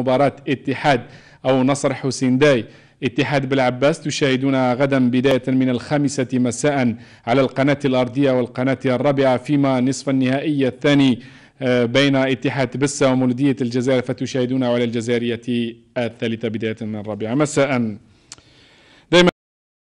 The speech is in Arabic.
مباراة اتحاد أو نصر حسين داي اتحاد بالعباس تشاهدون غدا بداية من الخامسة مساء على القناة الأرضية والقناة الرابعة فيما نصف النهائي الثاني آه، بين اتحاد بسة ومولدية الجزائر فتشاهدون على الجزائرية الثالثة بداية من الرابعة مساء